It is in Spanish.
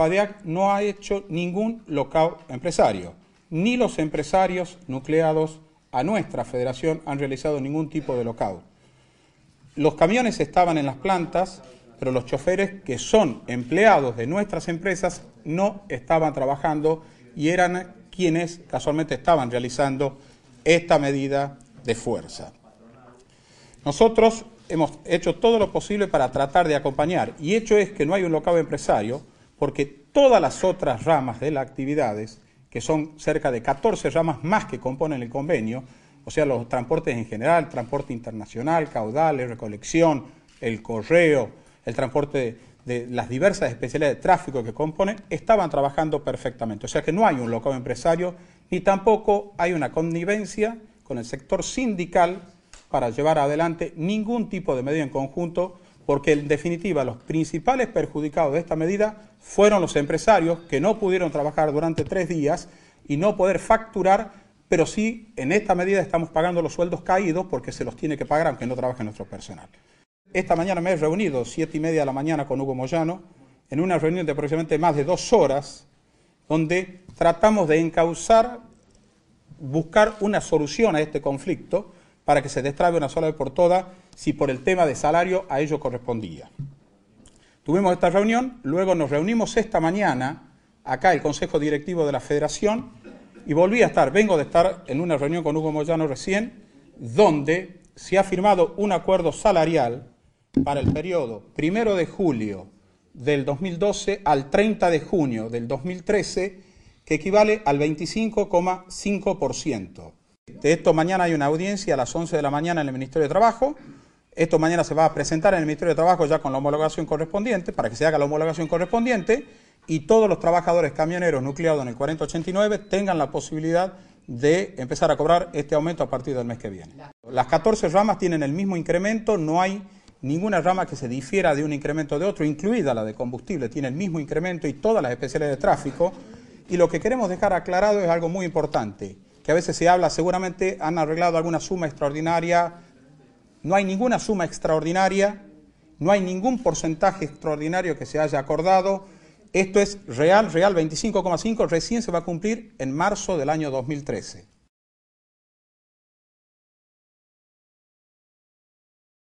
PADEAC no ha hecho ningún local empresario, ni los empresarios nucleados a nuestra federación han realizado ningún tipo de lockout. Los camiones estaban en las plantas, pero los choferes que son empleados de nuestras empresas no estaban trabajando y eran quienes casualmente estaban realizando esta medida de fuerza. Nosotros hemos hecho todo lo posible para tratar de acompañar y hecho es que no hay un locado empresario, porque todas las otras ramas de las actividades, que son cerca de 14 ramas más que componen el convenio, o sea, los transportes en general, transporte internacional, caudales, recolección, el correo, el transporte de, las diversas especialidades de tráfico que componen, estaban trabajando perfectamente. O sea que no hay un local empresario, ni tampoco hay una connivencia con el sector sindical para llevar adelante ningún tipo de medio en conjunto porque en definitiva los principales perjudicados de esta medida fueron los empresarios que no pudieron trabajar durante tres días y no poder facturar, pero sí en esta medida estamos pagando los sueldos caídos porque se los tiene que pagar aunque no trabaje nuestro personal. Esta mañana me he reunido, siete y media de la mañana, con Hugo Moyano, en una reunión de aproximadamente más de dos horas, donde tratamos de encauzar, buscar una solución a este conflicto para que se destrabe una sola vez por todas si por el tema de salario a ello correspondía. Tuvimos esta reunión, luego nos reunimos esta mañana acá el Consejo Directivo de la Federación y volví a estar, vengo de estar en una reunión con Hugo Moyano recién, donde se ha firmado un acuerdo salarial para el periodo 1 de julio del 2012 al 30 de junio del 2013 que equivale al 25,5%. De esto mañana hay una audiencia a las 11 de la mañana en el Ministerio de Trabajo esto mañana se va a presentar en el Ministerio de Trabajo ya con la homologación correspondiente, para que se haga la homologación correspondiente y todos los trabajadores camioneros nucleados en el 4089 tengan la posibilidad de empezar a cobrar este aumento a partir del mes que viene. Las 14 ramas tienen el mismo incremento, no hay ninguna rama que se difiera de un incremento de otro, incluida la de combustible, tiene el mismo incremento y todas las especiales de tráfico. Y lo que queremos dejar aclarado es algo muy importante, que a veces se habla, seguramente han arreglado alguna suma extraordinaria no hay ninguna suma extraordinaria, no hay ningún porcentaje extraordinario que se haya acordado. Esto es real, real 25,5, recién se va a cumplir en marzo del año 2013.